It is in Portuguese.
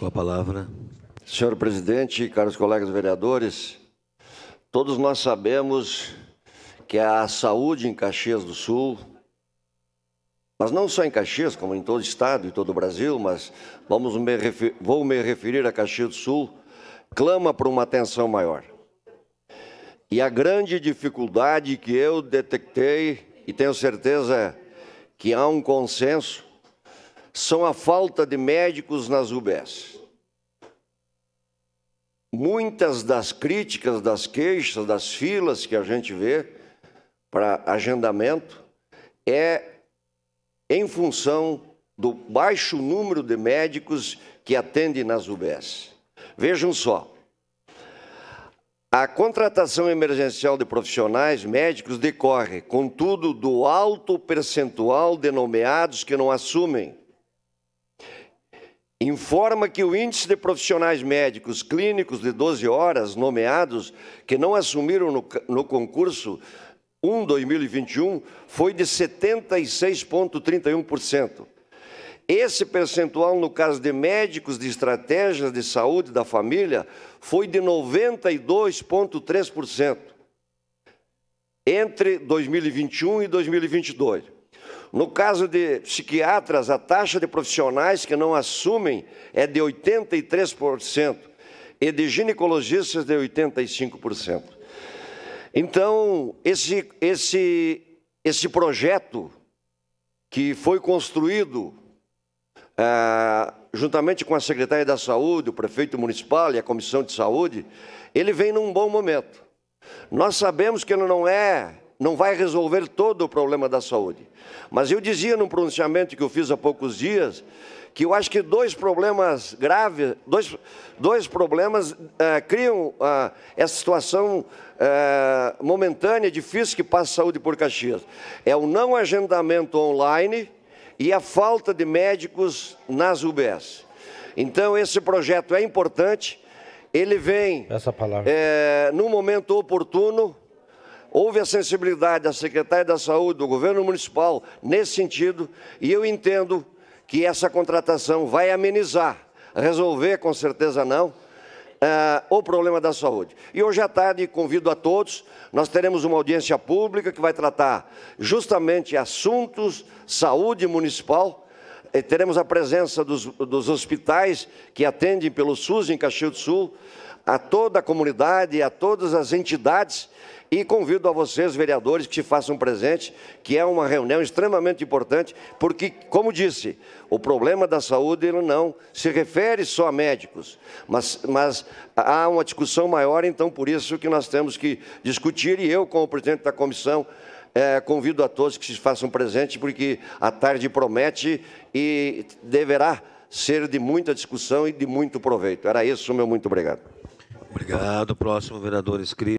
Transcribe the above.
com a palavra. Senhor presidente, caros colegas vereadores, todos nós sabemos que a saúde em Caxias do Sul, mas não só em Caxias, como em todo o estado e todo o Brasil, mas vamos me referir, vou me referir a Caxias do Sul, clama por uma atenção maior. E a grande dificuldade que eu detectei, e tenho certeza que há um consenso, são a falta de médicos nas UBS. Muitas das críticas, das queixas, das filas que a gente vê para agendamento é em função do baixo número de médicos que atendem nas UBS. Vejam só. A contratação emergencial de profissionais médicos decorre, contudo, do alto percentual de nomeados que não assumem informa que o índice de profissionais médicos clínicos de 12 horas nomeados que não assumiram no, no concurso 1 2021 foi de 76,31%. Esse percentual, no caso de médicos de estratégias de saúde da família, foi de 92,3% entre 2021 e 2022. No caso de psiquiatras, a taxa de profissionais que não assumem é de 83% e de ginecologistas de 85%. Então, esse, esse, esse projeto que foi construído ah, juntamente com a secretária da Saúde, o prefeito municipal e a comissão de saúde, ele vem num bom momento. Nós sabemos que ele não é não vai resolver todo o problema da saúde. Mas eu dizia num pronunciamento que eu fiz há poucos dias que eu acho que dois problemas graves, dois, dois problemas uh, criam uh, essa situação uh, momentânea, difícil que passa a saúde por Caxias. É o não agendamento online e a falta de médicos nas UBS. Então, esse projeto é importante, ele vem Essa palavra. É, num momento oportuno, Houve a sensibilidade da secretária da Saúde, do governo municipal, nesse sentido, e eu entendo que essa contratação vai amenizar, resolver com certeza não, Uh, o problema da saúde. E hoje à tarde convido a todos, nós teremos uma audiência pública que vai tratar justamente assuntos saúde municipal é, teremos a presença dos, dos hospitais que atendem pelo SUS em Caxias do Sul, a toda a comunidade, a todas as entidades e convido a vocês, vereadores, que se façam presente, que é uma reunião extremamente importante, porque, como disse, o problema da saúde ele não se refere só a médicos, mas, mas há uma discussão maior, então por isso que nós temos que discutir, e eu, como presidente da comissão, é, convido a todos que se façam presente, porque a tarde promete e deverá ser de muita discussão e de muito proveito. Era isso, meu muito obrigado. Obrigado. Próximo, vereador inscrito.